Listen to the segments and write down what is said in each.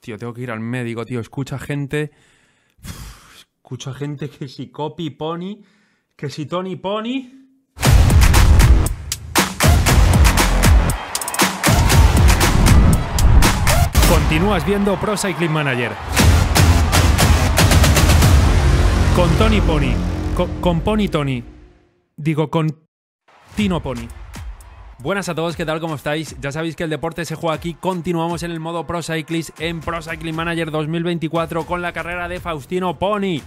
tío, tengo que ir al médico, tío. Escucha gente. escucha gente que si Copy Pony, que si Tony Pony. Continúas viendo Pro Cycling Manager. Con Tony Pony. con Pony Tony. Digo, con Tino Pony. Buenas a todos, ¿qué tal? ¿Cómo estáis? Ya sabéis que el deporte se juega aquí. Continuamos en el modo Pro Cyclist en Pro Cycling Manager 2024 con la carrera de Faustino Poni.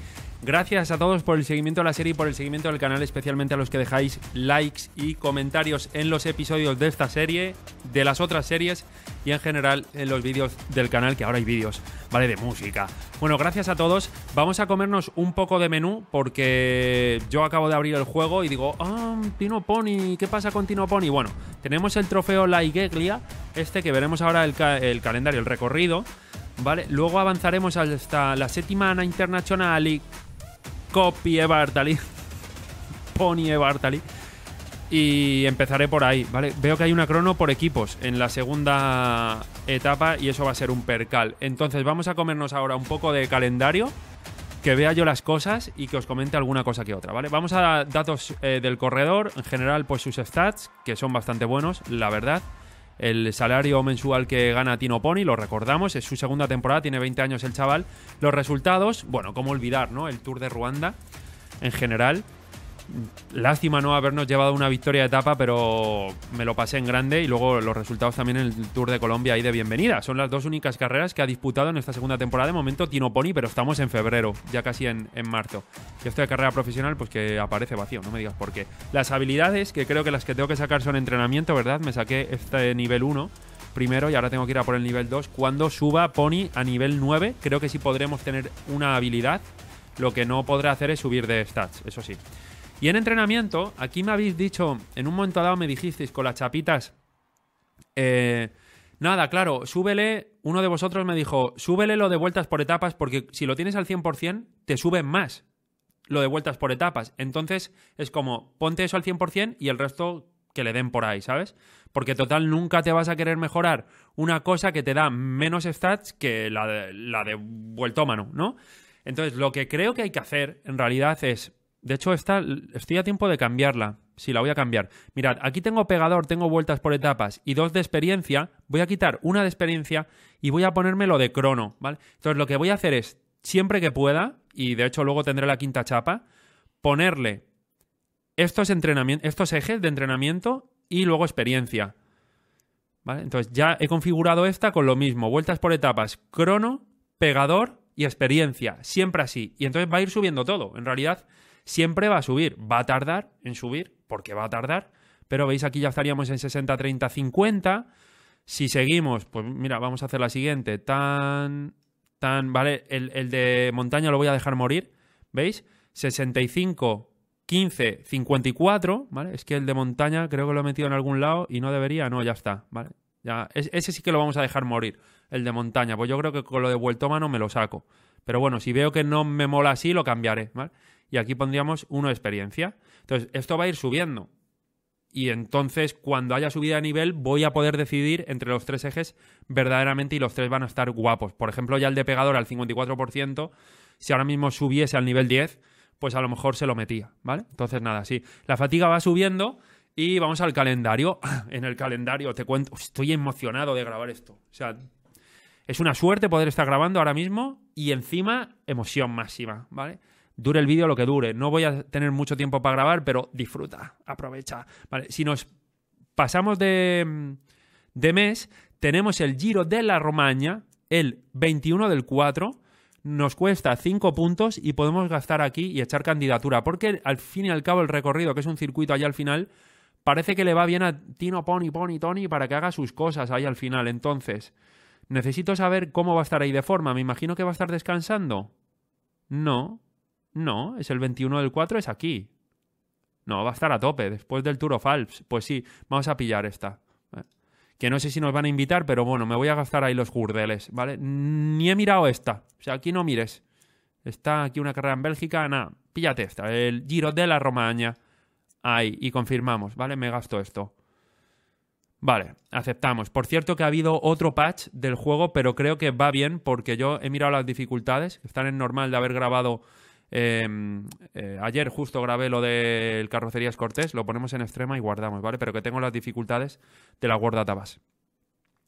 Gracias a todos por el seguimiento de la serie y por el seguimiento del canal, especialmente a los que dejáis likes y comentarios en los episodios de esta serie, de las otras series y en general en los vídeos del canal, que ahora hay vídeos, ¿vale? De música. Bueno, gracias a todos. Vamos a comernos un poco de menú porque yo acabo de abrir el juego y digo, ah, Tino Pony, ¿qué pasa con Tino Pony? Bueno, tenemos el trofeo La Igeglia, este que veremos ahora el, calendario, el recorrido. ¿Vale? Luego avanzaremos hasta la séptima Internacional y Copy Bartali. Pony Bartali. Y empezaré por ahí, ¿vale? Veo que hay una crono por equipos en la segunda etapa y eso va a ser un percal. Entonces vamos a comernos ahora un poco de calendario, que vea yo las cosas y que os comente alguna cosa que otra, ¿vale? Vamos a datos eh, del corredor, en general pues sus stats, que son bastante buenos, la verdad el salario mensual que gana Tino Pony, lo recordamos, es su segunda temporada, tiene 20 años el chaval. Los resultados, bueno, cómo olvidar, ¿no? El Tour de Ruanda en general. Lástima no habernos llevado una victoria de etapa, pero me lo pasé en grande y luego los resultados también en el Tour de Colombia Ahí de bienvenida. Son las dos únicas carreras que ha disputado en esta segunda temporada. De momento Tino Pony, pero estamos en febrero, ya casi en, marzo. Y estoy de carrera profesional, pues que aparece vacío, no me digas por qué. Las habilidades, que creo que las que tengo que sacar son entrenamiento, ¿verdad? Me saqué este nivel 1 primero y ahora tengo que ir a por el nivel 2. Cuando suba Pony a nivel 9, creo que sí podremos tener una habilidad. Lo que no podrá hacer es subir de stats, eso sí. Y en entrenamiento, aquí me habéis dicho, en un momento dado me dijisteis con las chapitas, eh, nada, claro, súbele, uno de vosotros me dijo, súbele lo de vueltas por etapas porque si lo tienes al 100%, te suben más lo de vueltas por etapas. Entonces es como, ponte eso al 100% y el resto que le den por ahí, ¿sabes? Porque total nunca te vas a querer mejorar una cosa que te da menos stats que la de, la de vueltómano, ¿no? Entonces lo que creo que hay que hacer en realidad es de hecho, estoy a tiempo de cambiarla. Sí, la voy a cambiar. Mirad, aquí tengo pegador, tengo vueltas por etapas y dos de experiencia. Voy a quitar una de experiencia y voy a ponerme lo de crono, ¿vale? Entonces lo que voy a hacer es, siempre que pueda, y de hecho luego tendré la quinta chapa, ponerle estos, estos ejes de entrenamiento y luego experiencia. ¿Vale? Entonces ya he configurado esta con lo mismo. Vueltas por etapas, crono, pegador y experiencia. Siempre así. Y entonces va a ir subiendo todo. En realidad siempre va a subir, va a tardar en subir, porque va a tardar, pero veis aquí ya estaríamos en 60, 30, 50. Si seguimos, pues mira, vamos a hacer la siguiente, tan, tan, ¿vale? El, de montaña lo voy a dejar morir, ¿veis? 65, 15, 54, ¿vale? Es que el de montaña creo que lo he metido en algún lado y no debería, no, ya está, ¿vale? Ya, ese sí que lo vamos a dejar morir, el de montaña. Pues yo creo que con lo de vuelto mano me lo saco. Pero bueno, si veo que no me mola así, lo cambiaré, ¿vale? y aquí pondríamos uno de experiencia. Entonces, esto va a ir subiendo. Y entonces, cuando haya subida de nivel, voy a poder decidir entre los tres ejes verdaderamente y los tres van a estar guapos. Por ejemplo, ya el de pegador al 54%, si ahora mismo subiese al nivel 10, pues a lo mejor se lo metía, ¿vale? Entonces, nada, sí. La fatiga va subiendo y vamos al calendario. en el calendario, te cuento, estoy emocionado de grabar esto. O sea, es una suerte poder estar grabando ahora mismo y encima emoción máxima, ¿vale? dure el vídeo lo que dure. No voy a tener mucho tiempo para grabar, pero disfruta, aprovecha. Vale, si nos pasamos de, de mes, tenemos el Giro de la Romaña, el 21 del 4. Nos cuesta 5 puntos y podemos gastar aquí y echar candidatura, porque al fin y al cabo el recorrido, que es un circuito allá al final, parece que le va bien a Tino Pony, Pony, Tony para que haga sus cosas ahí al final. Entonces, necesito saber cómo va a estar ahí de forma. Me imagino que va a estar descansando. No, no, es el 21 del 4, es aquí. No, va a estar a tope, después del Tour of Alps. Pues sí, vamos a pillar esta. Eh, que no sé si nos van a invitar, pero bueno, me voy a gastar ahí los jurdeles, ¿vale? Ni he mirado esta. O sea, aquí no mires. Está aquí una carrera en Bélgica, nada, píllate esta. El Giro de la Romaña. Ahí, y confirmamos, ¿vale? Me gasto esto. Vale, aceptamos. Por cierto que ha habido otro patch del juego, pero creo que va bien porque yo he mirado las dificultades, que están en normal de haber grabado Em, eh, ayer justo grabé lo del Carrocerías Cortés, lo ponemos en extrema y guardamos, ¿vale? Pero que tengo las dificultades de la Word Database.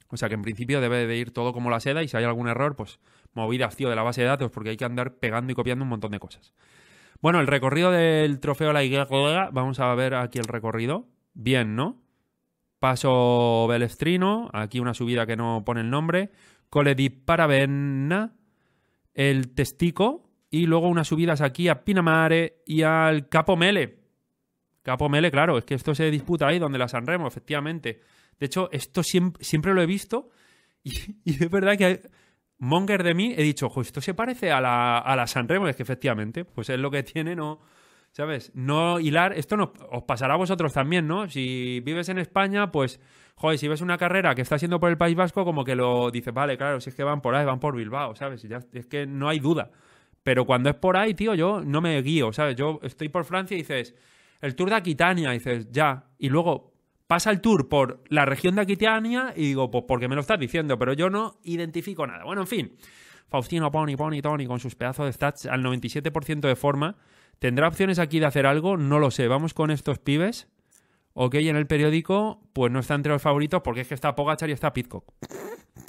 O sea que en principio debe de ir todo como la seda y si hay algún error, pues movida, tío, de la base de datos, porque hay que andar pegando y copiando un montón de cosas. Bueno, el recorrido del trofeo La Iglesia, vamos a ver aquí el recorrido. Bien, ¿no? Paso Belestrino, aquí una subida que no pone el nombre. Cole di el Testico, y luego unas subidas aquí a Pinamare y al Capo Mele Capo Mele claro, es que esto se disputa ahí donde la Sanremo, efectivamente. De hecho, esto siempre, siempre lo he visto y, es verdad que Monger de mí he dicho, ojo, esto se parece a la, a Sanremo, es que efectivamente, pues es lo que tiene, no, ¿sabes? No hilar, esto no, os pasará a vosotros también, ¿no? Si vives en España, pues, joder, si ves una carrera que está siendo por el País Vasco, como que lo dices, vale, claro, si es que van por ahí, van por Bilbao, ¿sabes? es que no hay duda. Pero cuando es por ahí, tío, yo no me guío, ¿sabes? Yo estoy por Francia y dices, el Tour de Aquitania, dices, ya. Y luego pasa el Tour por la región de Aquitania y digo, pues porque me lo estás diciendo, pero yo no identifico nada. Bueno, en fin. Faustino Pony, Pony, Tony, con sus pedazos de stats al 97% de forma. ¿Tendrá opciones aquí de hacer algo? No lo sé. Vamos con estos pibes. Ok, en el periódico, pues no está entre los favoritos porque es que está Pogachar y está Pitcock.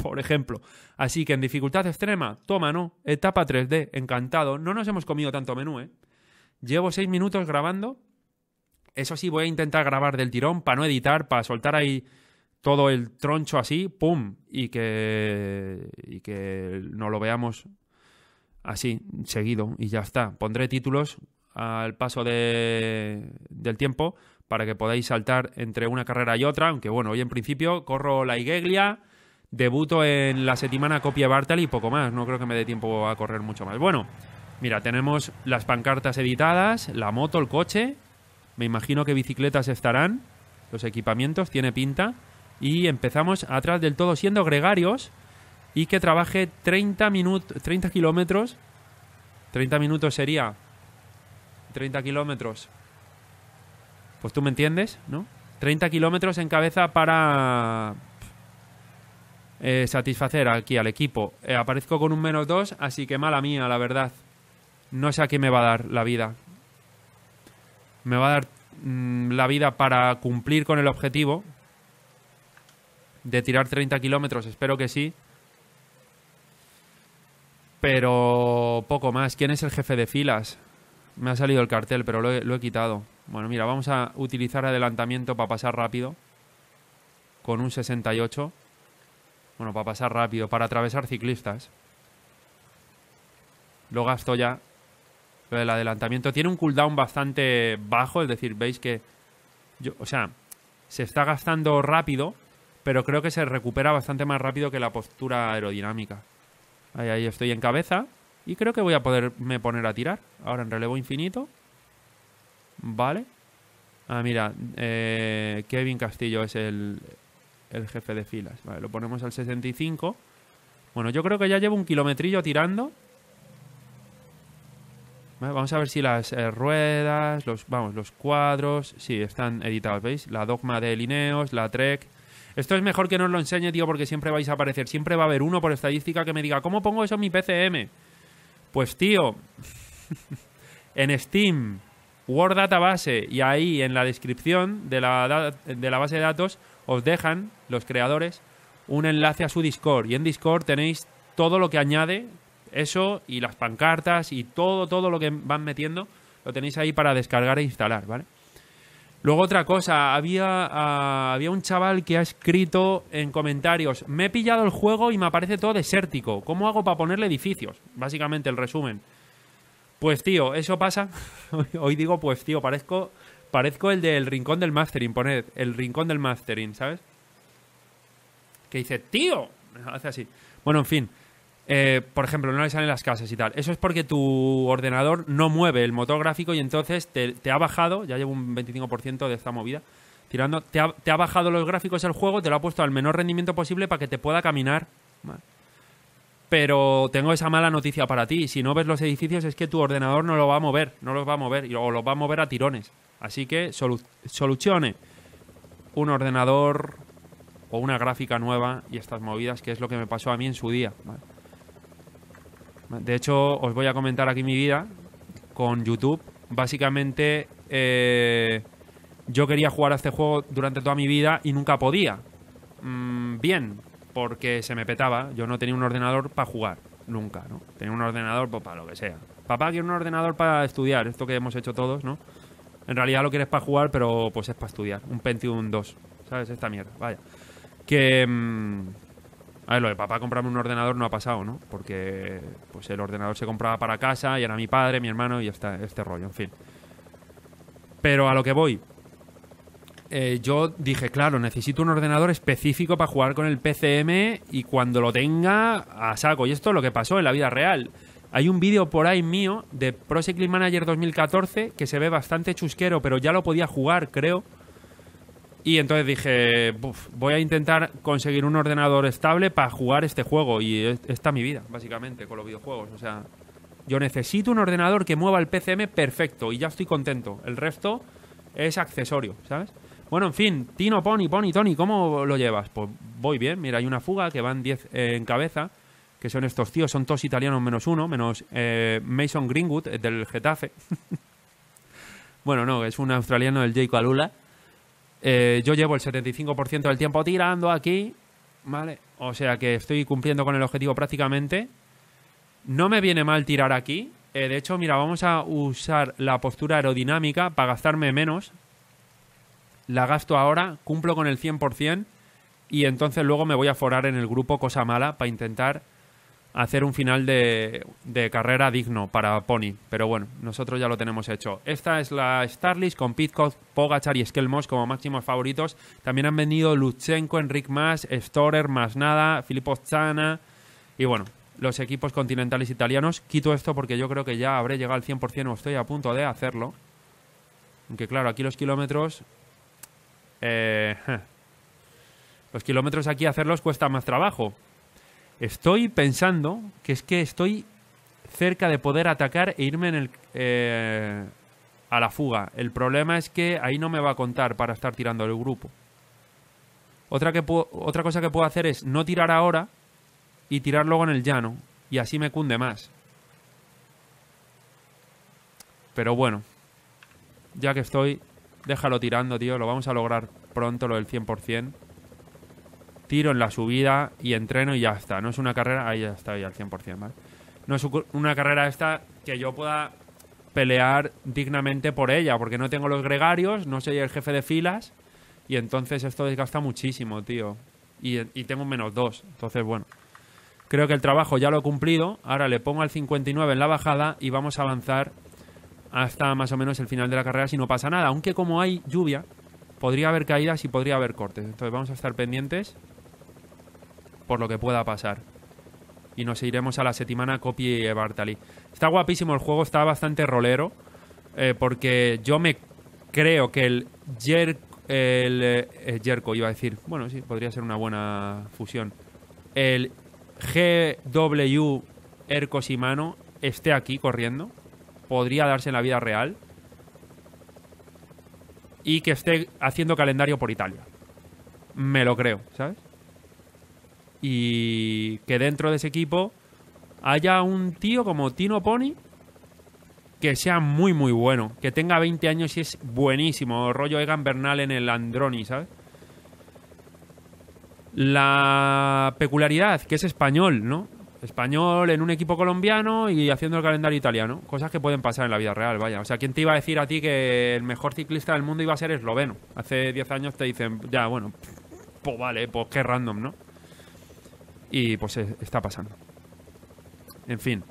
Por ejemplo. Así que en dificultad extrema, toma, no. Etapa 3D, encantado. No nos hemos comido tanto menú, ¿eh? Llevo seis minutos grabando. Eso sí, voy a intentar grabar del tirón para no editar, para soltar ahí todo el troncho así, ¡pum! Y que, y que no lo veamos así, seguido, y ya está. Pondré títulos al paso de, del tiempo para que podáis saltar entre una carrera y otra, aunque bueno, hoy en principio corro la Igeglia, debuto en la Semana Copia Bartali y poco más, no creo que me dé tiempo a correr mucho más. Bueno, mira, tenemos las pancartas editadas, la moto, el coche, me imagino que bicicletas estarán, los equipamientos, tiene pinta, y empezamos atrás del todo siendo gregarios y que trabaje 30 minutos, 30 kilómetros, 30 minutos sería 30 kilómetros pues tú me entiendes, ¿no? 30 kilómetros en cabeza para eh, satisfacer aquí al equipo. Eh, aparezco con un menos 2, así que mala mía, la verdad. No sé a qué me va a dar la vida. Me va a dar mm, la vida para cumplir con el objetivo de tirar 30 kilómetros, espero que sí. Pero poco más. ¿Quién es el jefe de filas? Me ha salido el cartel, pero lo he quitado. Bueno, mira, vamos a utilizar adelantamiento para pasar rápido. Con un 68. Bueno, para pasar rápido, para atravesar ciclistas. Lo gasto ya. El adelantamiento. Tiene un cooldown bastante bajo, es decir, veis que... Yo, o sea, se está gastando rápido, pero creo que se recupera bastante más rápido que la postura aerodinámica. Ahí, ahí estoy en cabeza. Y creo que voy a poderme poner a tirar. Ahora en relevo infinito. ¿Vale? Ah, mira, eh, Kevin Castillo es el, el jefe de filas. Vale, lo ponemos al 65. Bueno, yo creo que ya llevo un kilometrillo tirando. vamos a ver si las eh, ruedas, los, vamos, los cuadros, sí, están editados, ¿veis? La dogma de Lineos, la Trek. Esto es mejor que no os lo enseñe, tío, porque siempre vais a aparecer. Siempre va a haber uno por estadística que me diga, ¿cómo pongo eso en mi PCM? Pues, tío, en Steam Word Database y ahí en la descripción de la, de la base de datos os dejan los creadores un enlace a su Discord y en Discord tenéis todo lo que añade eso y las pancartas y todo todo lo que van metiendo lo tenéis ahí para descargar e instalar, ¿vale? Luego otra cosa, había, ah, había un chaval que ha escrito en comentarios, me he pillado el juego y me aparece todo desértico, ¿cómo hago para ponerle edificios? Básicamente el resumen. Pues tío, eso pasa. Hoy digo, pues tío, parezco, parezco el del rincón del mastering, poned, el rincón del mastering, ¿sabes? Que dice, tío, hace así. Bueno, en fin. Eh, por ejemplo, no le salen las casas y tal. Eso es porque tu ordenador no mueve el motor gráfico y entonces te, ha bajado, ya llevo un 25% de esta movida, tirando, te ha, te ha, bajado los gráficos el juego, te lo ha puesto al menor rendimiento posible para que te pueda caminar. Vale pero tengo esa mala noticia para ti. Si no ves los edificios es que tu ordenador no lo va a mover, no los va a mover, o los va a mover a tirones. Así que solucione un ordenador o una gráfica nueva y estas movidas, que es lo que me pasó a mí en su día. De hecho, os voy a comentar aquí mi vida con YouTube. Básicamente, eh, yo quería jugar a este juego durante toda mi vida y nunca podía. Mm, bien, porque se me petaba. Yo no tenía un ordenador para jugar, nunca, ¿no? Tenía un ordenador pues, para lo que sea. Papá quiere un ordenador para estudiar, esto que hemos hecho todos, ¿no? En realidad lo quieres para jugar, pero pues es para estudiar. Un Pentium 2, ¿sabes? Esta mierda, vaya. Que... Mm, a ver, lo de papá comprarme un ordenador no ha pasado, ¿no? Porque pues el ordenador se compraba para casa y era mi padre, mi hermano y está, este rollo, en fin. Pero a lo que voy, eh, yo dije, claro, necesito un ordenador específico para jugar con el PCM y cuando lo tenga, a saco. Y esto es lo que pasó en la vida real. Hay un vídeo por ahí mío de Pro Cycling Manager 2014 que se ve bastante chusquero, pero ya lo podía jugar, creo. Y entonces dije, voy a intentar conseguir un ordenador estable para jugar este juego. Y está mi vida, básicamente, con los videojuegos. O sea, yo necesito un ordenador que mueva el PCM perfecto y ya estoy contento. El resto es accesorio, ¿sabes? Bueno, en fin, Tino, Pony, Pony, Tony, ¿cómo lo llevas? Pues voy bien, mira, hay una fuga que van 10 eh, en cabeza, que son estos tíos, son todos italianos menos uno, menos eh, Mason Greenwood, eh, del Getafe. bueno, no, es un australiano del Jake Alula. yo llevo el 75% del tiempo tirando aquí, ¿vale? O sea que estoy cumpliendo con el objetivo prácticamente. No me viene mal tirar aquí. de hecho, mira, vamos a usar la postura aerodinámica para gastarme menos, la gasto ahora, cumplo con el 100% y entonces luego me voy a forar en el grupo Cosa Mala para intentar hacer un final de, carrera digno para Pony. Pero bueno, nosotros ya lo tenemos hecho. Esta es la Starlist con Pitcock, Pogachar y Skelmos como máximos favoritos. También han venido Lutsenko, Enric Mas, Storer, más nada Filippo Zana y bueno, los equipos continentales italianos. Quito esto porque yo creo que ya habré llegado al 100% o estoy a punto de hacerlo. Aunque claro, aquí los kilómetros eh, los kilómetros aquí hacerlos cuesta más trabajo. Estoy pensando que es que estoy cerca de poder atacar e irme en eh, a la fuga. El problema es que ahí no me va a contar para estar tirando el grupo. Otra, otra cosa que puedo hacer es no tirar ahora y tirar luego en el llano. Y así me cunde más. Pero bueno, ya que estoy, Déjalo tirando, tío. Lo vamos a lograr pronto, lo del 100%. Tiro en la subida y entreno y ya está. No es una carrera... Ahí ya está, ya al 100%, ¿vale? No es una carrera esta que yo pueda pelear dignamente por ella, porque no tengo los gregarios, no soy el jefe de filas, y entonces esto desgasta muchísimo, tío. Y, y tengo menos dos, entonces bueno. Creo que el trabajo ya lo he cumplido, ahora le pongo al 59 en la bajada y vamos a avanzar hasta más o menos el final de la carrera si no pasa nada. Aunque como hay lluvia, podría haber caídas y podría haber cortes. Entonces vamos a estar pendientes por lo que pueda pasar. Y nos iremos a la Setimana Copy y Bartali. Está guapísimo el juego, está bastante rolero. Eh, porque yo me creo que el Jer el, eh, eh, iba a decir. Bueno, sí, podría ser una buena fusión. El GW y mano esté aquí corriendo podría darse en la vida real y que esté haciendo calendario por Italia. Me lo creo, ¿sabes? Y que dentro de ese equipo haya un tío como Tino Pony que sea muy, muy bueno, que tenga 20 años y es buenísimo, rollo Egan Bernal en el Androni, ¿sabes? La peculiaridad, que es español, ¿no? español en un equipo colombiano y haciendo el calendario italiano. Cosas que pueden pasar en la vida real, vaya. O sea, ¿quién te iba a decir a ti que el mejor ciclista del mundo iba a ser esloveno? Hace 10 años te dicen, ya, bueno, pues vale, pues qué random, ¿no? Y pues está pasando. En fin.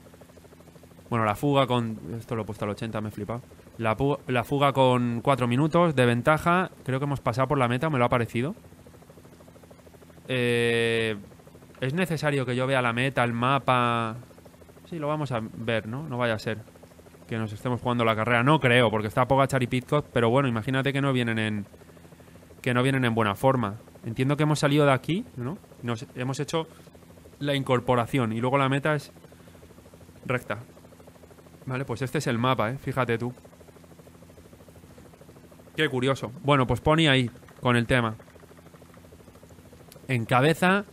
Bueno, la fuga con... Esto lo he puesto al 80, me he flipado. La, la fuga con 4 minutos de ventaja. Creo que hemos pasado por la meta, me lo ha parecido. Eh ¿Es necesario que yo vea la meta, el mapa? Sí, lo vamos a ver, ¿no? No vaya a ser que nos estemos jugando la carrera. No creo, porque está Pogachar y Pitcock, pero bueno, imagínate que no vienen en que no vienen en buena forma. Entiendo que hemos salido de aquí, ¿no? Nos hemos hecho la incorporación y luego la meta es recta. Vale, pues este es el mapa, ¿eh? Fíjate tú. Qué curioso. Bueno, pues poni ahí con el tema. En cabeza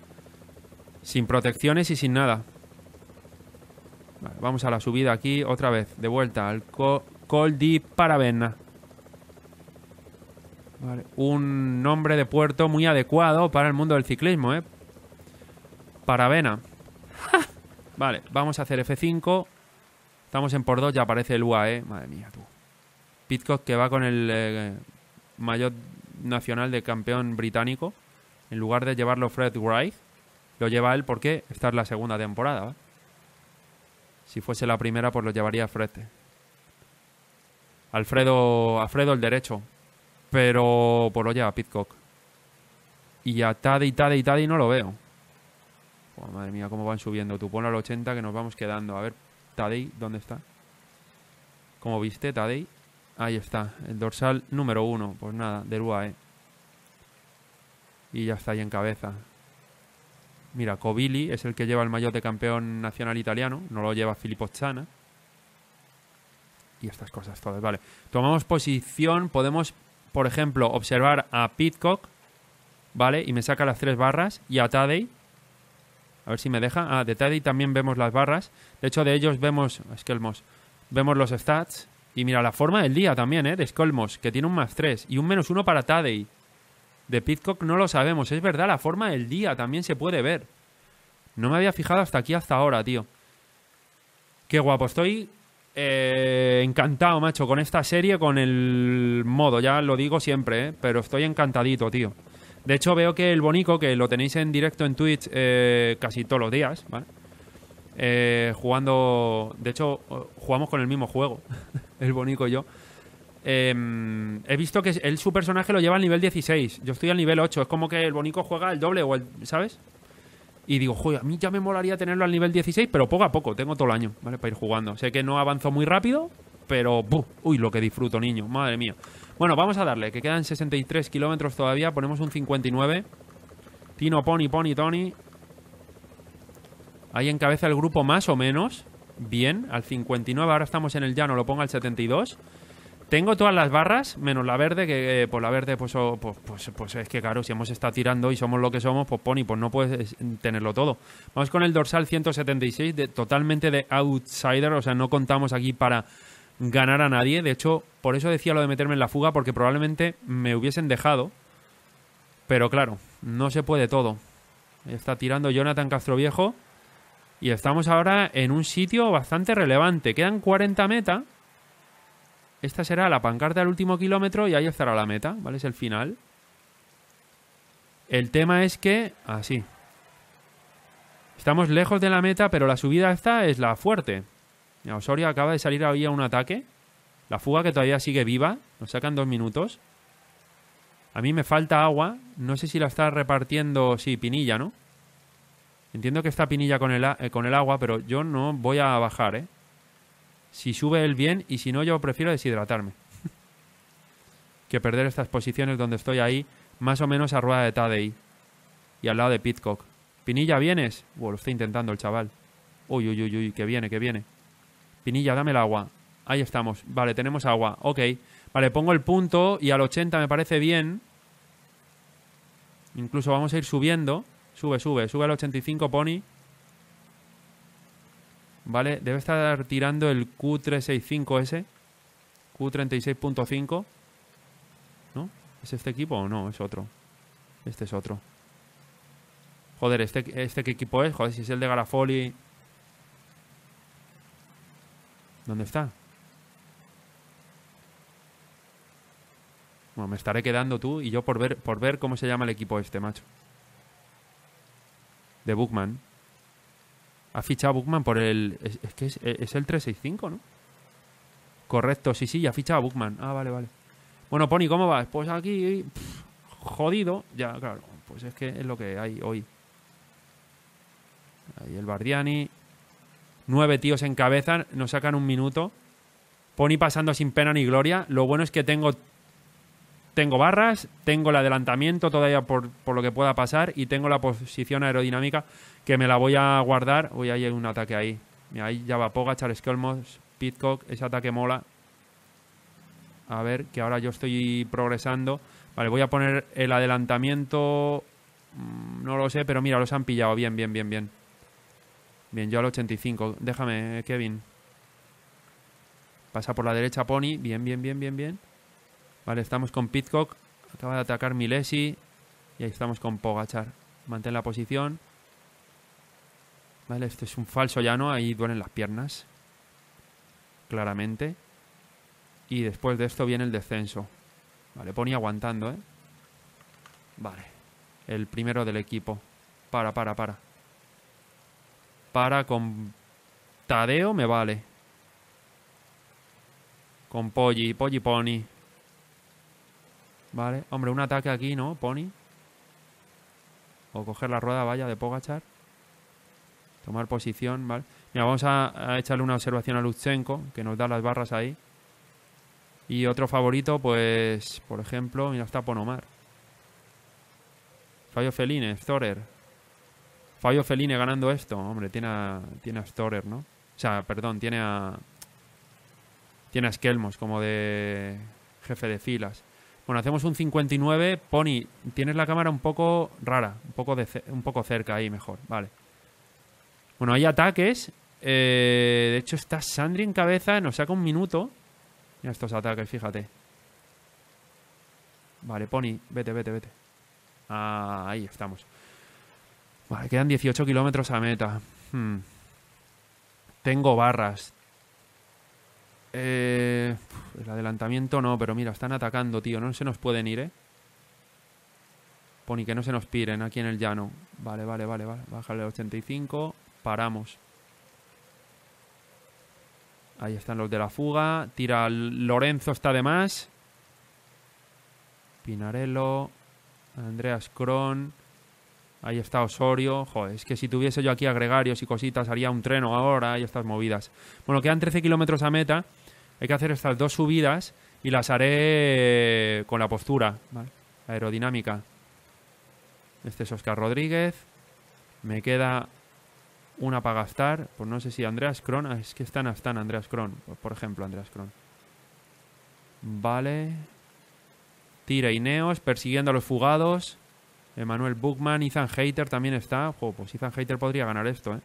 sin protecciones y sin nada. Vale, vamos a la subida aquí otra vez. De vuelta al Col, Paravena. Vale, un nombre de puerto muy adecuado para el mundo del ciclismo, ¿eh? Paravena. vale, vamos a hacer F5. Estamos en por 2, ya aparece el UAE. Madre mía, tú. Pitcock que va con el eh, mayor nacional de campeón británico. En lugar de llevarlo Fred Wright. Lo lleva él porque esta es la segunda temporada. Si fuese la primera, pues lo llevaría Frete. Alfredo, Alfredo el derecho. Pero por pues lo lleva Pitcock. Y a Taddy, Taddy, Taddy no lo veo. madre mía, cómo van subiendo. Tú ponlo al 80 que nos vamos quedando. A ver, Tadei, ¿dónde está? Como viste, Tadei. Ahí está, el dorsal número uno. Pues nada, del UAE. Y ya está ahí en cabeza. Mira, Covilli es el que lleva el mayor de campeón nacional italiano, no lo lleva Filippo Chana. Y estas cosas todas, vale. Tomamos posición, podemos, por ejemplo, observar a Pitcock, ¿vale? Y me saca las tres barras, y a Tadei. A ver si me deja. Ah, de Tadei también vemos las barras. De hecho, de ellos vemos, es vemos los stats. Y mira, la forma del día también, ¿eh? De Skolmos, que tiene un más tres. y un menos uno para Tadei. De Pitcock no lo sabemos. Es verdad, la forma del día también se puede ver. No me había fijado hasta aquí, hasta ahora, tío. Qué guapo, estoy eh, encantado, macho, con esta serie, con el modo. Ya lo digo siempre, eh, pero estoy encantadito, tío. De hecho, veo que el Bonico, que lo tenéis en directo en Twitch eh, casi todos los días, ¿vale? Eh, jugando. De hecho, jugamos con el mismo juego, el Bonico y yo. Em, he visto que él su personaje lo lleva al nivel 16. Yo estoy al nivel 8. Es como que el bonico juega el doble o el. ¿Sabes? Y digo, joder, a mí ya me molaría tenerlo al nivel 16, pero poco a poco. Tengo todo el año, ¿vale? Para ir jugando. Sé que no avanzo muy rápido, pero. Uy, lo que disfruto, niño. Madre mía. Bueno, vamos a darle, que quedan 63 kilómetros todavía. Ponemos un 59. Tino, Pony, Pony, Tony. Ahí encabeza el grupo más o menos. Bien, al 59. Ahora estamos en el llano, lo pongo al 72. Tengo todas las barras, menos la verde, que eh, por pues la verde, pues, oh, pues, pues, pues, es que claro, si hemos estado tirando y somos lo que somos, pues Pony, pues no puedes eh, tenerlo todo. Vamos con el dorsal 176, de, totalmente de outsider, o sea, no contamos aquí para ganar a nadie. De hecho, por eso decía lo de meterme en la fuga, porque probablemente me hubiesen dejado. Pero claro, no se puede todo. Está tirando Jonathan Castroviejo. Y estamos ahora en un sitio bastante relevante. Quedan 40 metas. Esta será la pancarta del último kilómetro y ahí estará la meta, ¿vale? Es el final. El tema es que... Así. Ah, Estamos lejos de la meta, pero la subida esta es la fuerte. Mira, Osorio acaba de salir ahí a un ataque. La fuga que todavía sigue viva. Nos sacan dos minutos. A mí me falta agua. No sé si la está repartiendo... Sí, Pinilla, ¿no? Entiendo que está Pinilla con el, eh, con el agua, pero yo no voy a bajar, ¿eh? Si sube él bien y si no, yo prefiero deshidratarme. que perder estas posiciones donde estoy ahí, más o menos a rueda de Tadei. Y al lado de Pitcock. Pinilla, ¿vienes? Uy, lo está intentando el chaval. Uy, uy, uy, uy, que viene, que viene. Pinilla, dame el agua. Ahí estamos. Vale, tenemos agua. Ok. Vale, pongo el punto y al 80 me parece bien. Incluso vamos a ir subiendo. Sube, sube, sube al 85, Pony. ¿vale? Debe estar tirando el Q365S, Q36.5, ¿no? ¿Es este equipo o no? Es otro. Este es otro. Joder, ¿este, este qué equipo es? Joder, si es el de Garafoli... ¿Dónde está? Bueno, me estaré quedando tú y yo por ver, por ver cómo se llama el equipo este, macho. De Bookman. Ha fichado Bookman por el. Es, que es, el 365, ¿no? Correcto, sí, sí, ya ha fichado a Bookman. Ah, vale, vale. Bueno, Pony, ¿cómo va, Pues aquí. jodido. Ya, claro. Pues es que es lo que hay hoy. Ahí el Bardiani. Nueve tíos en cabeza. Nos sacan un minuto. Pony pasando sin pena ni gloria. Lo bueno es que tengo tengo barras, tengo el adelantamiento todavía por, lo que pueda pasar y tengo la posición aerodinámica que me la voy a guardar. Uy, ahí hay un ataque ahí. Mira, ahí ya va Poga, Charles Kelmos, Pitcock, ese ataque mola. A ver, que ahora yo estoy progresando. Vale, voy a poner el adelantamiento. Mm, no lo sé, pero mira, los han pillado. Bien, bien, bien, bien. Bien, yo al 85. Déjame, Kevin. Pasa por la derecha Pony. Bien, bien, bien, bien, bien. Vale, estamos con Pitcock. Acaba de atacar Milesi. Y ahí estamos con Pogachar. Mantén la posición. Vale, este es un falso llano. Ahí duelen las piernas. Claramente. Y después de esto viene el descenso. Vale, ponía aguantando, ¿eh? Vale. El primero del equipo. Para, para, para. Para con Tadeo me vale. Con Polly, Polly Pony. Vale. Hombre, un ataque aquí, ¿no? Pony. O coger la rueda, vaya, de Pogachar. Tomar posición, ¿vale? Mira, vamos a, echarle una observación a Lutsenko, que nos da las barras ahí. Y otro favorito, pues, por ejemplo, mira, está Ponomar. Fabio Feline, Storer. Fabio Feline ganando esto. Hombre, tiene a, tiene a Storer, ¿no? O sea, perdón, tiene a... Tiene a Skelmos como de jefe de filas. Bueno, hacemos un 59. Pony, tienes la cámara un poco rara, un poco, un poco cerca ahí mejor, vale. Bueno, hay ataques. Eh, de hecho, está Sandri en cabeza, nos saca un minuto. Mira estos ataques, fíjate. Vale, Pony, vete, vete, vete. Ah, ahí estamos. Vale, quedan 18 kilómetros a meta. Hmm. Tengo barras, eh, el adelantamiento no, pero mira, están atacando, tío. No se nos pueden ir, ¿eh? Poni que no se nos piren aquí en el llano. Vale, vale, vale, vale. Bájale 85. Paramos. Ahí están los de la fuga. Tira Lorenzo, está de más. Pinarello. Andreas Kron. Ahí está Osorio. Joder, es que si tuviese yo aquí agregarios y cositas haría un treno ahora y estas movidas. Bueno, quedan 13 kilómetros a meta. Hay que hacer estas dos subidas y las haré con la postura aerodinámica. Este es Oscar Rodríguez. Me queda una para gastar. Pues no sé si Andreas Kron. Ah, es que están, están Andreas Kron. Pues, por ejemplo, Andreas Kron. Vale. Tira Ineos persiguiendo a los fugados. Emanuel Buchmann, Ethan Hater también está. Ojo, pues Ethan Hater podría ganar esto, ¿eh?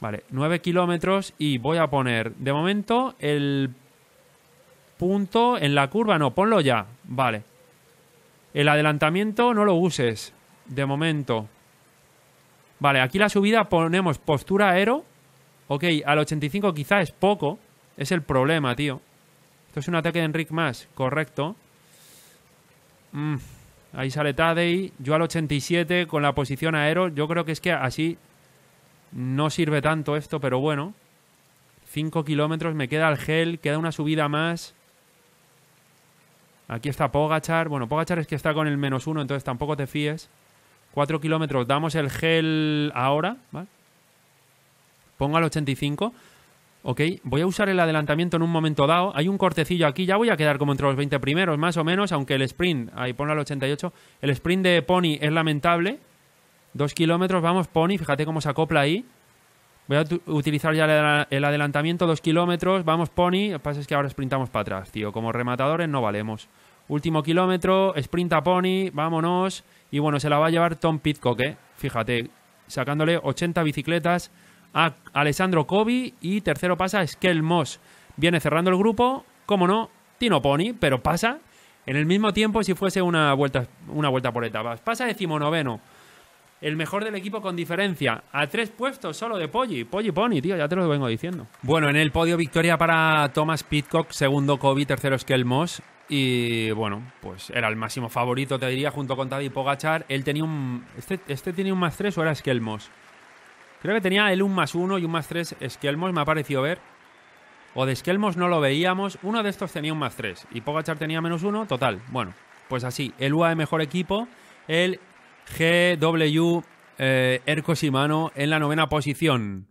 Vale, 9 kilómetros y voy a poner de momento el punto en la curva. No, ponlo ya. Vale. El adelantamiento no lo uses de momento. Vale, aquí la subida ponemos postura aero. Ok, al 85 quizá es poco. Es el problema, tío. Esto es un ataque de Enric más, correcto. Mm, ahí sale Tadei. Yo al 87 con la posición aero. Yo creo que es que así no sirve tanto esto, pero bueno. 5 kilómetros, me queda el gel, queda una subida más. Aquí está Pogachar. Bueno, Pogachar es que está con el menos uno, entonces tampoco te fíes. 4 kilómetros, damos el gel ahora, ¿vale? Pongo al 85. Ok, voy a usar el adelantamiento en un momento dado. Hay un cortecillo aquí, ya voy a quedar como entre los 20 primeros, más o menos, aunque el sprint, ahí ponlo al 88. El sprint de Pony es lamentable, Dos kilómetros, vamos, Pony, fíjate cómo se acopla ahí. Voy a utilizar ya el adelantamiento, dos kilómetros, vamos Pony, lo que pasa es que ahora sprintamos para atrás, tío, como rematadores no valemos. Último kilómetro, sprinta Pony, vámonos, y bueno, se la va a llevar Tom Pitcock, ¿eh? fíjate, sacándole 80 bicicletas a Alessandro Kobe y tercero pasa Skell Moss. Viene cerrando el grupo, como no, Tino Pony, pero pasa en el mismo tiempo si fuese una vuelta, una vuelta por etapas. Pasa decimonoveno. noveno el mejor del equipo con diferencia. A tres puestos solo de Polly. Polly Pony, tío, ya te lo vengo diciendo. Bueno, en el podio victoria para Thomas Pitcock, segundo Kobe, tercero Esquelmos. Y bueno, pues era el máximo favorito, te diría, junto con Taddy Pogachar. Él tenía un. Este, este tenía un más tres o era Esquelmos? Creo que tenía el un más uno y un más tres Esquelmos. me ha parecido ver. O de Skelmos no lo veíamos. Uno de estos tenía un más tres. y Pogachar tenía menos uno. Total, bueno, pues así. El de mejor equipo, el GW Ercosimano eh, en la novena posición.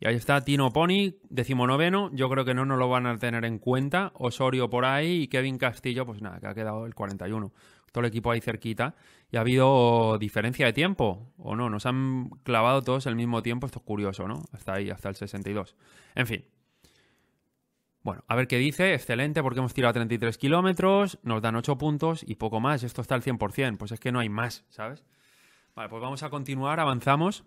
Y ahí está Tino Pony, decimonoveno. Yo creo que no nos lo van a tener en cuenta. Osorio por ahí y Kevin Castillo, pues nada, que ha quedado el 41. Todo el equipo ahí cerquita. Y ha habido diferencia de tiempo, ¿o no? Nos han clavado todos el mismo tiempo. Esto es curioso, ¿no? Hasta ahí, hasta el 62. En fin, bueno, a ver qué dice, excelente porque hemos tirado 33 kilómetros, nos dan 8 puntos y poco más, esto está al 100%, pues es que no hay más, ¿sabes? Vale, pues vamos a continuar, avanzamos.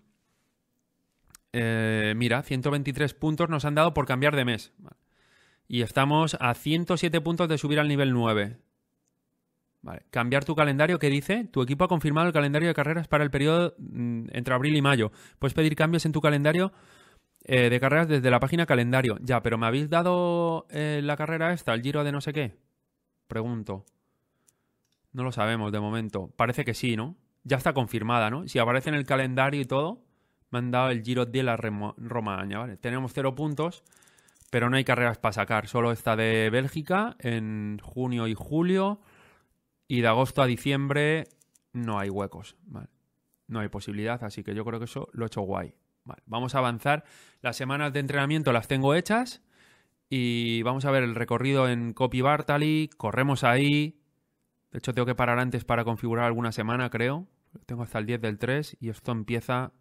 Eh, mira, 123 puntos nos han dado por cambiar de mes. Y estamos a 107 puntos de subir al nivel 9. Vale. Cambiar tu calendario, ¿qué dice? Tu equipo ha confirmado el calendario de carreras para el periodo mm, entre abril y mayo. Puedes pedir cambios en tu calendario eh, de carreras desde la página calendario. Ya, pero ¿me habéis dado eh, la carrera esta, el giro de no sé qué? Pregunto. No lo sabemos de momento. Parece que sí, ¿no? Ya está confirmada, ¿no? Si aparece en el calendario y todo, me han dado el giro de la Romaña, ¿vale? Tenemos cero puntos, pero no hay carreras para sacar. Solo esta de Bélgica en junio y julio. Y de agosto a diciembre no hay huecos, ¿vale? No hay posibilidad, así que yo creo que eso lo he hecho guay vamos a avanzar. Las semanas de entrenamiento las tengo hechas y vamos a ver el recorrido en Copy Bartali. Corremos ahí. De hecho, tengo que parar antes para configurar alguna semana, creo. Tengo hasta el 10 del 3 y esto empieza.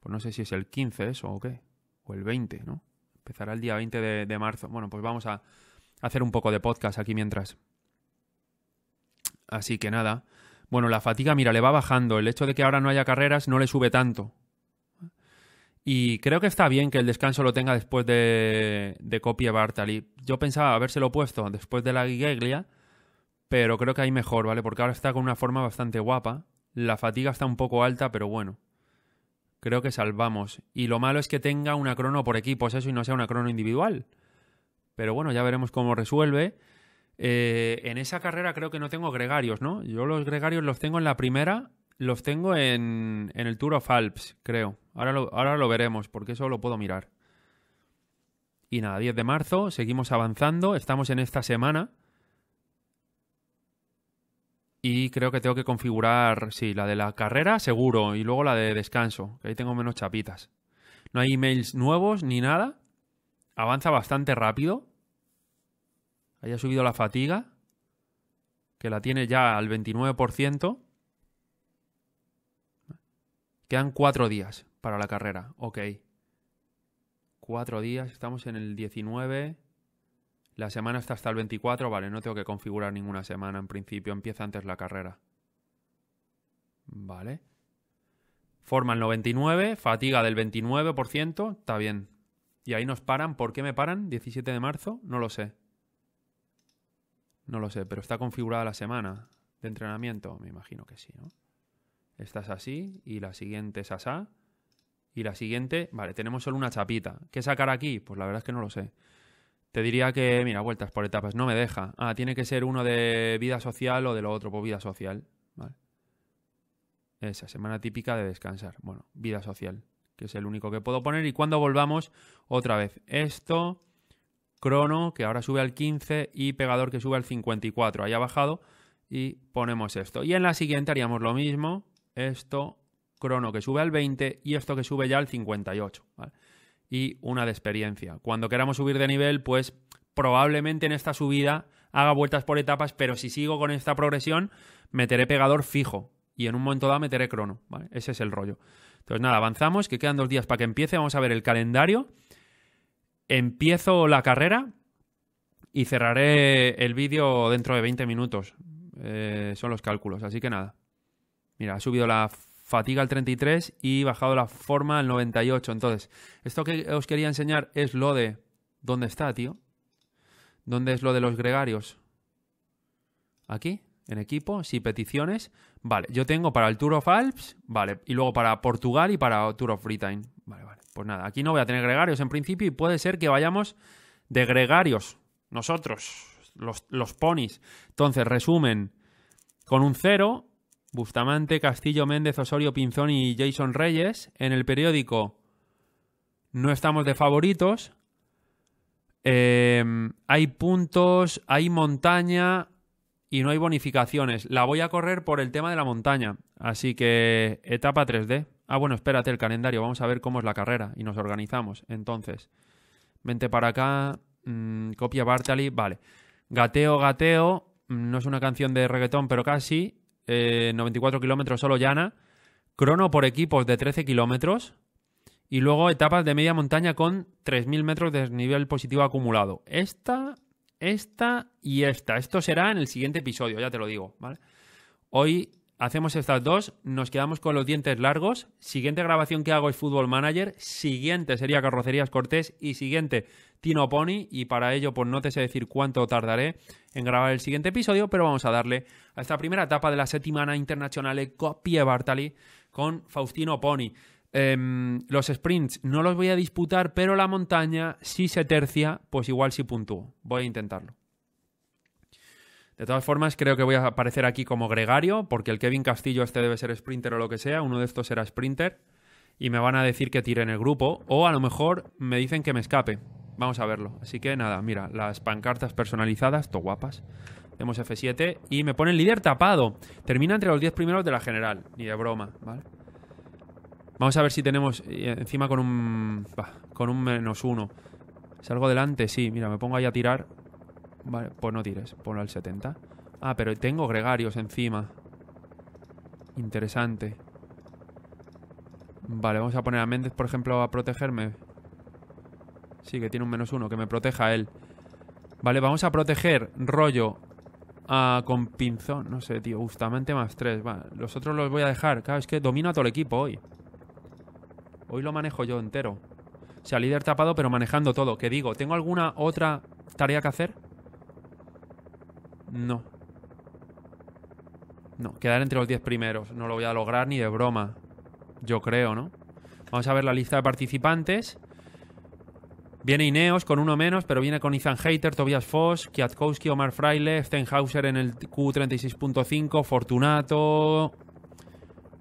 Pues no sé si es el 15 eso o qué. O el 20, ¿no? Empezará el día 20 de, de marzo. Bueno, pues vamos a hacer un poco de podcast aquí mientras. Así que nada. Bueno, la fatiga, mira, le va bajando. El hecho de que ahora no haya carreras no le sube tanto. Y creo que está bien que el descanso lo tenga después de, de Copia Bartali. Yo pensaba habérselo puesto después de la Giglia, pero creo que ahí mejor, ¿vale? Porque ahora está con una forma bastante guapa. La fatiga está un poco alta, pero bueno. Creo que salvamos. Y lo malo es que tenga una crono por equipos, eso, y no sea una crono individual. Pero bueno, ya veremos cómo resuelve. Eh, en esa carrera creo que no tengo gregarios, ¿no? Yo los gregarios los tengo en la primera los tengo en, el Tour of Alps, creo. Ahora lo, ahora lo veremos, porque eso lo puedo mirar. Y nada, 10 de marzo, seguimos avanzando, estamos en esta semana. Y creo que tengo que configurar, sí, la de la carrera seguro y luego la de descanso, que ahí tengo menos chapitas. No hay emails nuevos ni nada. Avanza bastante rápido. Ahí ha subido la fatiga, que la tiene ya al 29%. Quedan cuatro días para la carrera, ok. Cuatro días, estamos en el 19. La semana está hasta el 24, vale, no tengo que configurar ninguna semana en principio, empieza antes la carrera. Vale. Forma el 99, fatiga del 29%, está bien. Y ahí nos paran, ¿por qué me paran? 17 de marzo, no lo sé. No lo sé, pero está configurada la semana de entrenamiento, me imagino que sí, ¿no? estás así y la siguiente es asá. Y la siguiente, vale, tenemos solo una chapita. ¿Qué sacar aquí? Pues la verdad es que no lo sé. Te diría que, mira, vueltas por etapas, no me deja. Ah, tiene que ser uno de vida social o de lo otro, pues vida social. Esa, semana típica de descansar. Bueno, vida social, que es el único que puedo poner. Y cuando volvamos, otra vez. Esto, crono, que ahora sube al 15, y pegador, que sube al 54. Ahí ha bajado. Y ponemos esto. Y en la siguiente haríamos lo mismo esto, Crono que sube al 20 y esto que sube ya al 58. Y una de experiencia. Cuando queramos subir de nivel, pues probablemente en esta subida haga vueltas por etapas, pero si sigo con esta progresión, meteré pegador fijo y en un momento dado meteré crono. Ese es el rollo. Entonces, nada, avanzamos, que quedan dos días para que empiece. Vamos a ver el calendario. Empiezo la carrera y cerraré el vídeo dentro de 20 minutos. Eh, son los cálculos, así que nada. Mira, ha subido la fatiga al 33 y bajado la forma al 98. Entonces, esto que os quería enseñar es lo de... ¿Dónde está, tío? ¿Dónde es lo de los gregarios? Aquí, en equipo, sí, peticiones. Vale, yo tengo para el Tour of Alps, vale, y luego para Portugal y para Tour of Britain. Vale, vale, pues nada, aquí no voy a tener gregarios en principio y puede ser que vayamos de gregarios, nosotros, los, los ponis. Entonces, resumen, con un cero. Bustamante, Castillo, Méndez, Osorio, Pinzón y Jason Reyes. En el periódico no estamos de favoritos. Em, hay puntos, hay montaña y no hay bonificaciones. La voy a correr por el tema de la montaña. Así que etapa 3D. Ah, bueno, espérate el calendario. Vamos a ver cómo es la carrera y nos organizamos. Entonces, vente para acá, mm, copia Bartali. Vale. Gateo, gateo. Mm, no es una canción de reggaetón, pero casi. 94 eh, kilómetros solo llana, crono por equipos de 13 kilómetros y luego etapas de media montaña con 3.000 metros de nivel positivo acumulado. Esta, esta y esta. Esto será en el siguiente episodio, ya te lo digo, ¿vale? Hoy hacemos estas dos, nos quedamos con los dientes largos. Siguiente grabación que hago es Fútbol Manager. Siguiente sería Carrocerías Cortés. Y siguiente, Tino Pony. Y para ello, pues no te sé decir cuánto tardaré en grabar el siguiente episodio, pero vamos a darle a esta primera etapa de la Semana Internacional Copie Bartali con Faustino Pony. Em, los sprints no los voy a disputar, pero la montaña, si se tercia, pues igual si puntúo. Voy a intentarlo. De todas formas, creo que voy a aparecer aquí como gregario, porque el Kevin Castillo este debe ser sprinter o lo que sea, uno de estos será sprinter, y me van a decir que tire en el grupo, o a lo mejor me dicen que me escape. Vamos a verlo. Así que nada, mira, las pancartas personalizadas, to guapas. vemos F7 y me ponen líder tapado. Termina entre los 10 primeros de la general, ni de broma, ¿vale? Vamos a ver si tenemos eh, encima con un con un menos uno. Salgo delante, sí, mira, me pongo ahí a tirar Vale, pues no tires, ponlo al 70. Ah, pero tengo gregarios encima. Interesante. Vale, vamos a poner a Méndez, por ejemplo, a protegerme. Sí, que tiene un menos uno, que me proteja él. Vale, vamos a proteger rollo con pinzón. No sé, tío, justamente más tres. los otros los voy a dejar. Claro, es que domino a todo el equipo hoy. Hoy lo manejo yo entero. O sea, líder tapado, pero manejando todo. Que digo, ¿tengo alguna otra tarea que hacer? No. No, quedar entre los 10 primeros. No lo voy a lograr ni de broma. Yo creo, ¿no? Vamos a ver la lista de participantes. Viene Ineos con uno menos, pero viene con Ethan Hater, Tobias Foss, Kwiatkowski, Omar Fraile, Stenhauser en el Q36.5, Fortunato,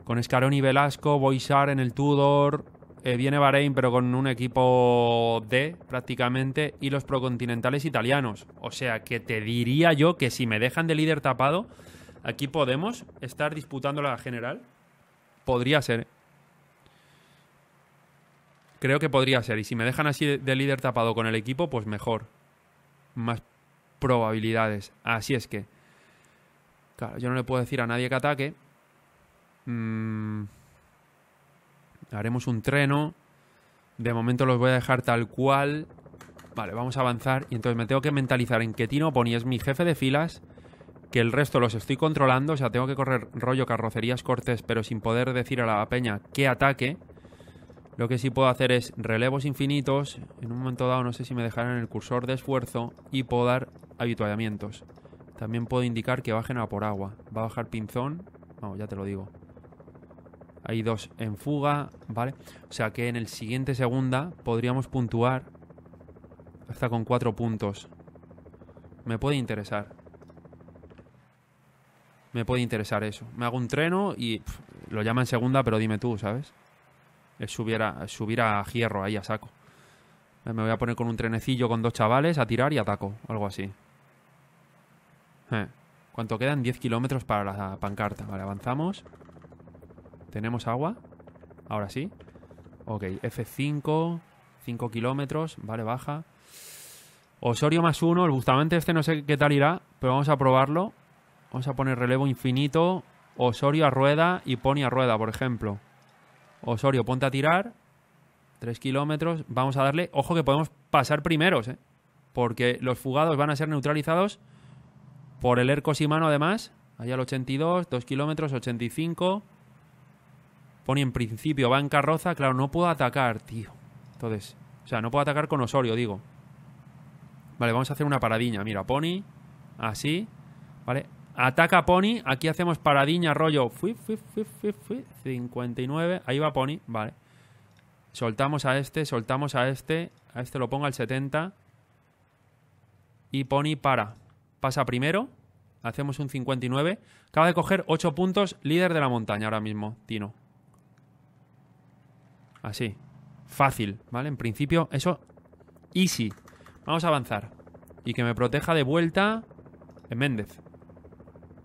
con Scaroni Velasco, Boisar en el Tudor, eh, viene Bahrein, pero con un equipo D prácticamente, y los procontinentales italianos. O sea que te diría yo que si me dejan de líder tapado, aquí podemos estar disputando la general. Podría ser. Creo que podría ser. Y si me dejan así de líder tapado con el equipo, pues mejor. Más probabilidades. Así es que. Claro, yo no le puedo decir a nadie que ataque. Mmm Haremos un treno. De momento los voy a dejar tal cual. Vale, vamos a avanzar. Y entonces me tengo que mentalizar en que Tino Pony es mi jefe de filas. Que el resto los estoy controlando. O sea, tengo que correr rollo carrocerías cortes, pero sin poder decir a la peña qué ataque. Lo que sí puedo hacer es relevos infinitos. En un momento dado no sé si me dejarán el cursor de esfuerzo. Y puedo dar habituallamientos. También puedo indicar que bajen a por agua. Va a bajar pinzón. Vamos, ya te lo digo hay dos en fuga, ¿vale? O sea que en el siguiente segunda podríamos puntuar hasta con cuatro puntos. Me puede interesar. Me puede interesar eso. Me hago un treno y lo llama en segunda, pero dime tú, ¿sabes? Es subir a, hierro ahí a saco. Me voy a poner con un trenecillo con dos chavales a tirar y ataco, algo así. Eh. ¿Cuánto quedan? 10 kilómetros para la pancarta. Vale, avanzamos. ¿Tenemos agua? Ahora sí. Ok, F5, 5 kilómetros, vale, baja. Osorio más uno. el este no sé qué tal irá, pero vamos a probarlo. Vamos a poner relevo infinito, Osorio a rueda y Pony a rueda, por ejemplo. Osorio, ponte a tirar. 3 kilómetros. Vamos a darle. Ojo que podemos pasar primeros, ¿eh? Porque los fugados van a ser neutralizados por el mano además. Allá al 82, 2 kilómetros, 85. Poni en principio, va en carroza, claro, no puedo atacar, tío. Entonces, o sea, no puedo atacar con Osorio, digo. Vale, vamos a hacer una paradiña. Mira, Pony, así, ¿vale? Ataca Pony, aquí hacemos paradiña, rollo, fui, fui, fui, fui, fui, 59, ahí va Pony, vale. Soltamos a este, soltamos a este, a este lo pongo al 70. Y Pony para. Pasa primero, hacemos un 59. Acaba de coger 8 puntos, líder de la montaña ahora mismo, Tino. Así. Fácil, ¿vale? En principio, eso. Easy. Vamos a avanzar. Y que me proteja de vuelta Méndez.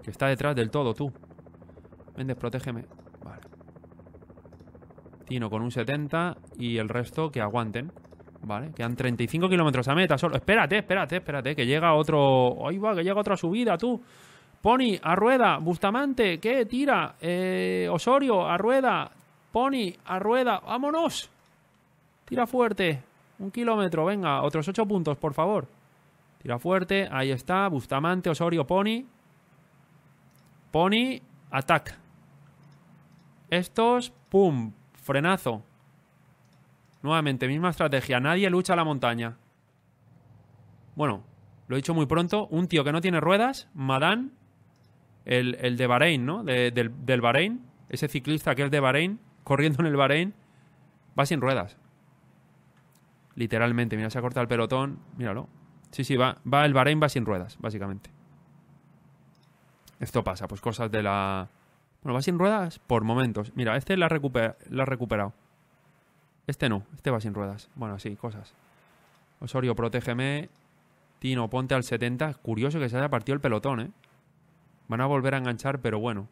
Que está detrás del todo, tú. Méndez, protégeme. Vale. Tino con un 70 y el resto que aguanten. Vale, quedan 35 kilómetros a meta solo. Espérate, espérate, espérate, que llega otro... Ahí va, que llega otra subida, tú. Pony, a rueda. Bustamante, ¿qué? Tira. Eh, Osorio, a rueda. Pony, a rueda, vámonos. Tira fuerte. Un kilómetro, venga, otros ocho puntos, por favor. Tira fuerte, ahí está. Bustamante, Osorio, Pony. Pony, atac. Estos, pum, frenazo. Nuevamente, misma estrategia. Nadie lucha a la montaña. Bueno, lo he dicho muy pronto. Un tío que no tiene ruedas, Madan el, de Bahrein, ¿no? del, del Bahrein. Ese ciclista que es de Bahrein corriendo en el Bahrein, va sin ruedas. Literalmente, mira, se ha cortado el pelotón, míralo. Sí, sí, va, va el Bahrein, va sin ruedas, básicamente. Esto pasa, pues cosas de la... Bueno, va sin ruedas por momentos. Mira, este la, la ha recuperado. Este no, este va sin ruedas. Bueno, sí, cosas. Osorio, protégeme. Tino, ponte al 70. Curioso que se haya partido el pelotón, ¿eh? Van a volver a enganchar, pero bueno.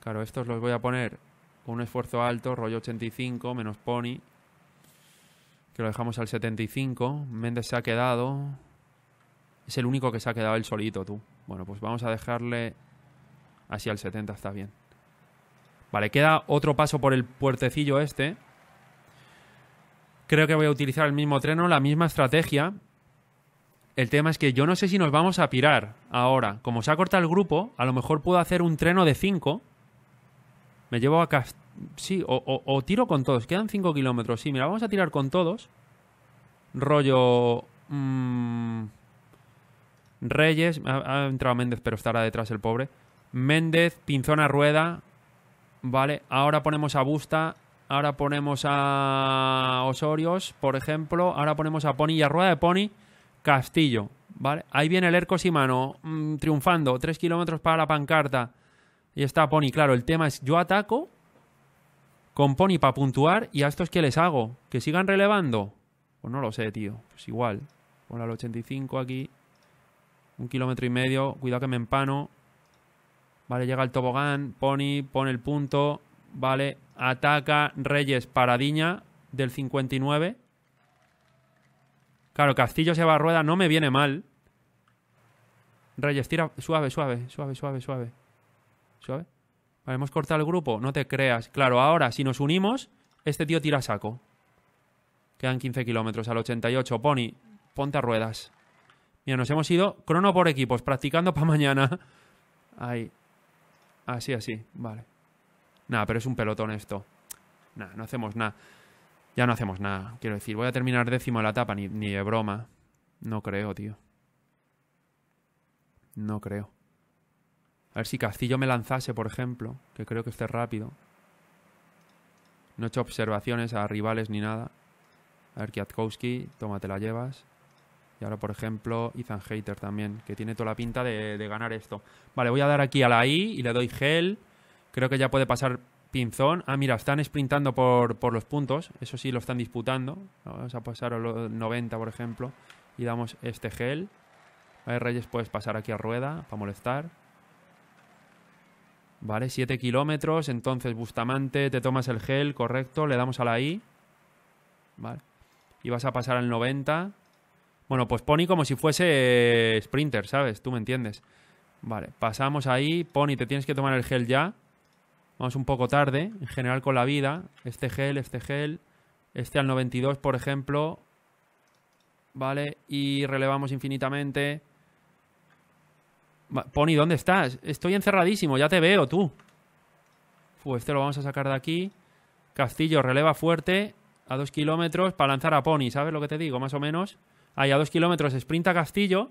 Claro, estos los voy a poner con un esfuerzo alto, rollo 85, menos Pony, que lo dejamos al 75. Méndez se ha quedado. Es el único que se ha quedado el solito, tú. Bueno, pues vamos a dejarle así al 70, está bien. Vale, queda otro paso por el puertecillo este. Creo que voy a utilizar el mismo treno, la misma estrategia. El tema es que yo no sé si nos vamos a pirar ahora. Como se ha cortado el grupo, a lo mejor puedo hacer un treno de 5 me llevo a Cast... Sí, o, tiro con todos. Quedan 5 kilómetros. Sí, mira, vamos a tirar con todos. Rollo... Mm, Reyes. Ha, entrado Méndez, pero estará detrás el pobre. Méndez, Pinzona Rueda. Vale, ahora ponemos a Busta. Ahora ponemos a Osorios, por ejemplo. Ahora ponemos a Pony y a Rueda de Pony. Castillo. ¿Vale? Ahí viene el Ercos y Mano mm, triunfando. 3 kilómetros para la pancarta. Y está Pony, claro, el tema es yo ataco con Pony para puntuar y a estos que les hago, que sigan relevando. Pues no lo sé, tío. Pues igual. Pon al 85 aquí. Un kilómetro y medio. Cuidado que me empano. Vale, llega el tobogán. Pony pone el punto. Vale, ataca Reyes Paradiña del 59. Claro, Castillo se va a rueda, no me viene mal. Reyes, tira suave, suave, suave, suave, suave hemos cortado el grupo, no te creas. Claro, ahora si nos unimos, este tío tira saco. Quedan 15 kilómetros al 88. Pony, ponte a ruedas. Mira, nos hemos ido crono por equipos, practicando para mañana. Ahí. Así, así. Vale. Nada, pero es un pelotón esto. Nada, no hacemos nada. Ya no hacemos nada. Quiero decir, voy a terminar décimo de la etapa, ni de broma. No creo, tío. No creo. A ver si Castillo me lanzase, por ejemplo, que creo que esté rápido. No he hecho observaciones a rivales ni nada. A ver, Kwiatkowski, toma, te la llevas. Y ahora, por ejemplo, Ethan Hater también, que tiene toda la pinta de, ganar esto. Vale, voy a dar aquí a la I y le doy gel. Creo que ya puede pasar pinzón. Ah, mira, están sprintando por, por los puntos. Eso sí, lo están disputando. Vamos a pasar a los 90, por ejemplo. Y damos este gel. A ver, Reyes, puedes pasar aquí a rueda para molestar. Vale, 7 kilómetros. Entonces, Bustamante, te tomas el gel, correcto. Le damos a la I. Vale. Y vas a pasar al 90. Bueno, pues Pony como si fuese eh, Sprinter, ¿sabes? Tú me entiendes. Vale, pasamos ahí. poni, te tienes que tomar el gel ya. Vamos un poco tarde, en general con la vida. Este gel, este gel. Este al 92, por ejemplo. Vale, y relevamos infinitamente. Pony, ¿dónde estás? Estoy encerradísimo, ya te veo, tú. Pues este lo vamos a sacar de aquí. Castillo releva fuerte a dos kilómetros para lanzar a Pony, ¿sabes lo que te digo? Más o menos. Ahí a dos kilómetros sprinta Castillo.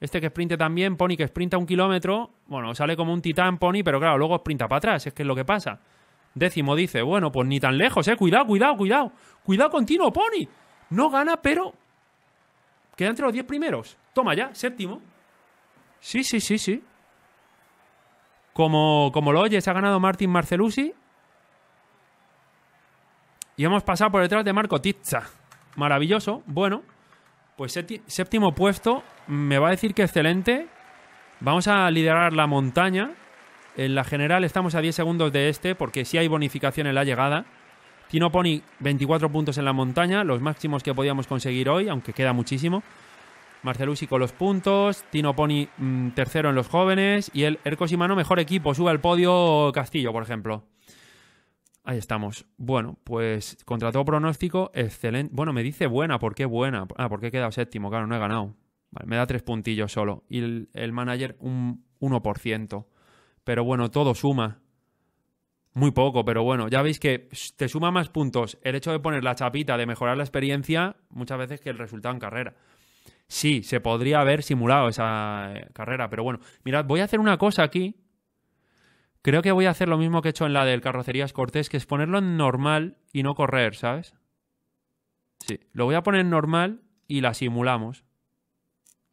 Este que sprinte también, Pony que sprinta un kilómetro. Bueno, sale como un titán Pony, pero claro, luego sprinta para atrás, es que es lo que pasa. Décimo dice, bueno, pues ni tan lejos, eh. Cuidado, cuidado, cuidado. Cuidado continuo, Pony. No gana, pero... Queda entre los diez primeros. Toma ya, séptimo. Sí, sí, sí, sí. Como, como lo oyes, ha ganado Martín Marcelusi. Y hemos pasado por detrás de Marco Tizza. Maravilloso. Bueno, pues séptimo puesto. Me va a decir que excelente. Vamos a liderar la montaña. En la general estamos a 10 segundos de este, porque si sí hay bonificación en la llegada. Tino Pony, 24 puntos en la montaña, los máximos que podíamos conseguir hoy, aunque queda muchísimo. Marcelusi con los puntos, Tino Poni mm, tercero en los jóvenes y el y mejor equipo, sube al podio Castillo, por ejemplo. Ahí estamos. Bueno, pues contra todo pronóstico, excelente. Bueno, me dice buena, ¿por qué buena? Ah, porque he quedado séptimo, claro, no he ganado. Vale, me da tres puntillos solo. Y el, el manager un 1%. Pero bueno, todo suma. Muy poco, pero bueno, ya veis que te suma más puntos el hecho de poner la chapita, de mejorar la experiencia, muchas veces que el resultado en carrera sí, se podría haber simulado esa eh, carrera. Pero bueno, mirad, voy a hacer una cosa aquí. Creo que voy a hacer lo mismo que he hecho en la del Carrocerías Cortés, que es ponerlo en normal y no correr, ¿sabes? Sí, lo voy a poner en normal y la simulamos.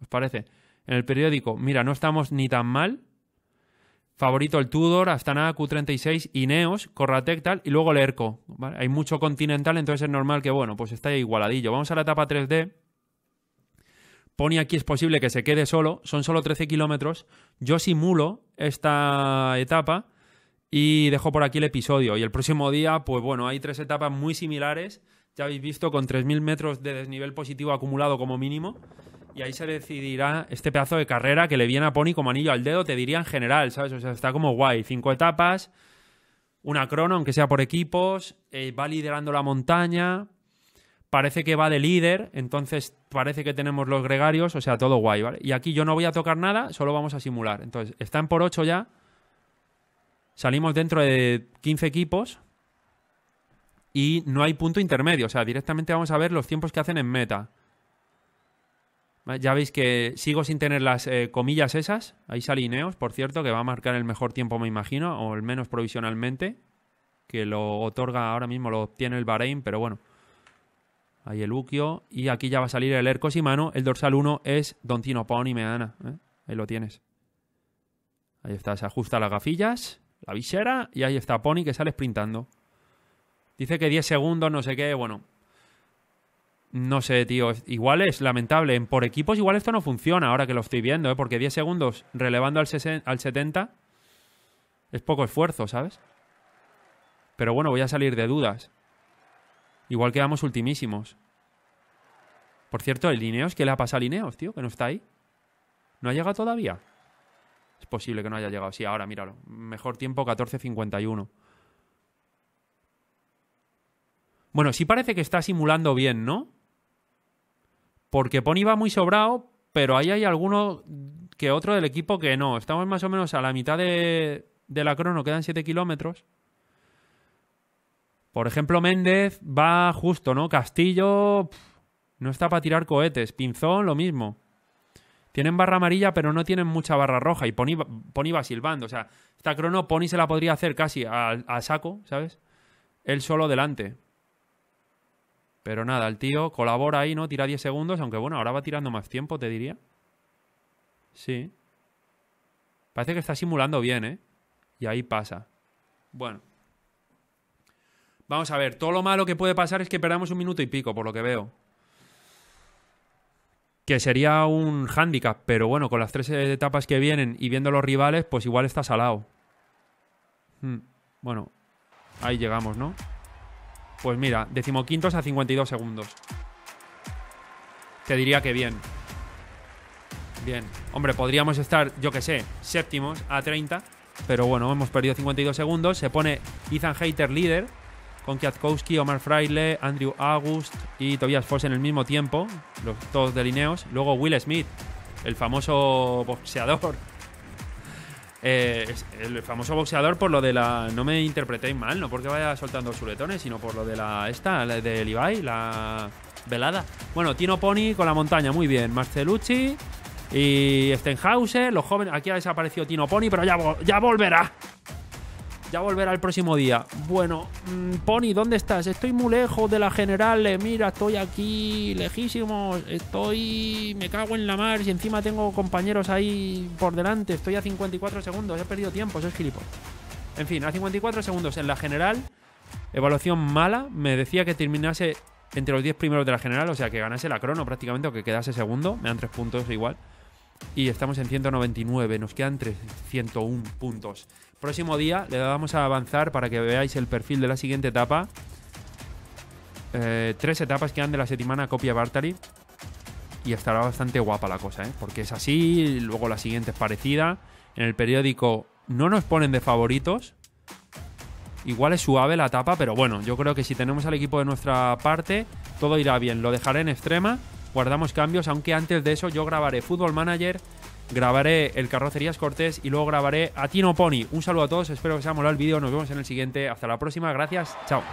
¿Os parece? En el periódico, mira, no estamos ni tan mal. Favorito el Tudor, Astana, Q36, Ineos, Corratec, tal, y luego el ERCO. Hay mucho continental, entonces es normal que, bueno, pues está igualadillo. Vamos a la etapa 3D. Poni aquí es posible que se quede solo, son solo 13 kilómetros. Yo simulo esta etapa y dejo por aquí el episodio. Y el próximo día, pues bueno, hay tres etapas muy similares, ya habéis visto, con 3.000 metros de desnivel positivo acumulado como mínimo. Y ahí se decidirá este pedazo de carrera que le viene a Pony como anillo al dedo, te diría en general, ¿sabes? O sea, está como guay. Cinco etapas, una crono, aunque sea por equipos, eh, va liderando la montaña, parece que va de líder, entonces parece que tenemos los gregarios, o sea, todo guay, ¿vale? Y aquí yo no voy a tocar nada, solo vamos a simular. Entonces, están por 8 ya. Salimos dentro de 15 equipos y no hay punto intermedio, o sea, directamente vamos a ver los tiempos que hacen en meta. Ya veis que sigo sin tener las eh, comillas esas. Ahí sale por cierto, que va a marcar el mejor tiempo, me imagino, o el menos provisionalmente, que lo otorga ahora mismo, lo obtiene el Bahrein, pero bueno. Ahí el Ukio Y aquí ya va a salir el y Mano. El dorsal 1 es Dontino Pony Meana. ¿eh? Ahí lo tienes. Ahí está, se ajusta las gafillas, la visera y ahí está Pony que sale sprintando. Dice que 10 segundos, no sé qué, bueno. No sé, tío. Igual es lamentable. Por equipos igual esto no funciona ahora que lo estoy viendo, ¿eh? porque 10 segundos relevando al, al 70 es poco esfuerzo, ¿sabes? Pero bueno, voy a salir de dudas. Igual quedamos ultimísimos. Por cierto, el Ineos ¿qué le ha pasado a Ineos, tío? Que no está ahí. ¿No ha llegado todavía? Es posible que no haya llegado. Sí, ahora míralo. Mejor tiempo 14.51. Bueno, sí parece que está simulando bien, ¿no? Porque Pony va muy sobrado, pero ahí hay alguno que otro del equipo que no. Estamos más o menos a la mitad de, de la crono, quedan 7 kilómetros. Por ejemplo, Méndez va justo, ¿no? Castillo no está para tirar cohetes. Pinzón, lo mismo. Tienen barra amarilla, pero no tienen mucha barra roja. Y Pony, va silbando. O sea, esta crono Pony se la podría hacer casi al saco, ¿sabes? Él solo delante. Pero nada, el tío colabora ahí, ¿no? Tira 10 segundos, aunque bueno, ahora va tirando más tiempo, te diría. Sí. Parece que está simulando bien, ¿eh? Y ahí pasa. Bueno. Vamos a ver, todo lo malo que puede pasar es que perdamos un minuto y pico, por lo que veo. Que sería un hándicap, pero bueno, con las tres etapas que vienen y viendo los rivales, pues igual está salado. Hmm, bueno, ahí llegamos, ¿no? Pues mira, decimoquintos a 52 segundos. Te diría que bien. Bien. Hombre, podríamos estar, yo que sé, séptimos a 30. Pero bueno, hemos perdido 52 segundos. Se pone Ethan Hater líder con Kiatkowski, Omar Fraile, Andrew August y Tobias Foss en el mismo tiempo, los todos de Luego Will Smith, el famoso boxeador. Eh, el famoso boxeador por lo de la. No me interpretéis mal, no porque vaya soltando suletones, sino por lo de la. Esta, la de Levi, la velada. Bueno, Tino Pony con la montaña, muy bien. Marcelucci y Stenhouse, los jóvenes. Aquí ha desaparecido Tino Pony, pero ya, ya volverá. Ya volverá el próximo día. Bueno, mm, Pony, ¿dónde estás? Estoy muy lejos de la general. Eh, mira, estoy aquí lejísimo. Estoy. Me cago en la mar. Y encima tengo compañeros ahí por delante. Estoy a 54 segundos. He perdido tiempo. Eso es gilipollas. En fin, a 54 segundos en la general. Evaluación mala. Me decía que terminase entre los 10 primeros de la general. O sea, que ganase la crono prácticamente o que quedase segundo. Me dan 3 puntos igual. Y estamos en 199. Nos quedan 301 puntos. Próximo día le vamos a avanzar para que veáis el perfil de la siguiente etapa. Eh, tres etapas que han de la semana copia Bartali. Y estará bastante guapa la cosa, ¿eh? Porque es así, luego la siguiente es parecida. En el periódico no nos ponen de favoritos. Igual es suave la etapa, pero bueno, yo creo que si tenemos al equipo de nuestra parte, todo irá bien. Lo dejaré en extrema, guardamos cambios, aunque antes de eso yo grabaré Fútbol Manager grabaré el Carrocerías Cortés y luego grabaré a Tino Pony. Un saludo a todos, espero que os haya molado el vídeo, nos vemos en el siguiente, hasta la próxima, gracias, chao.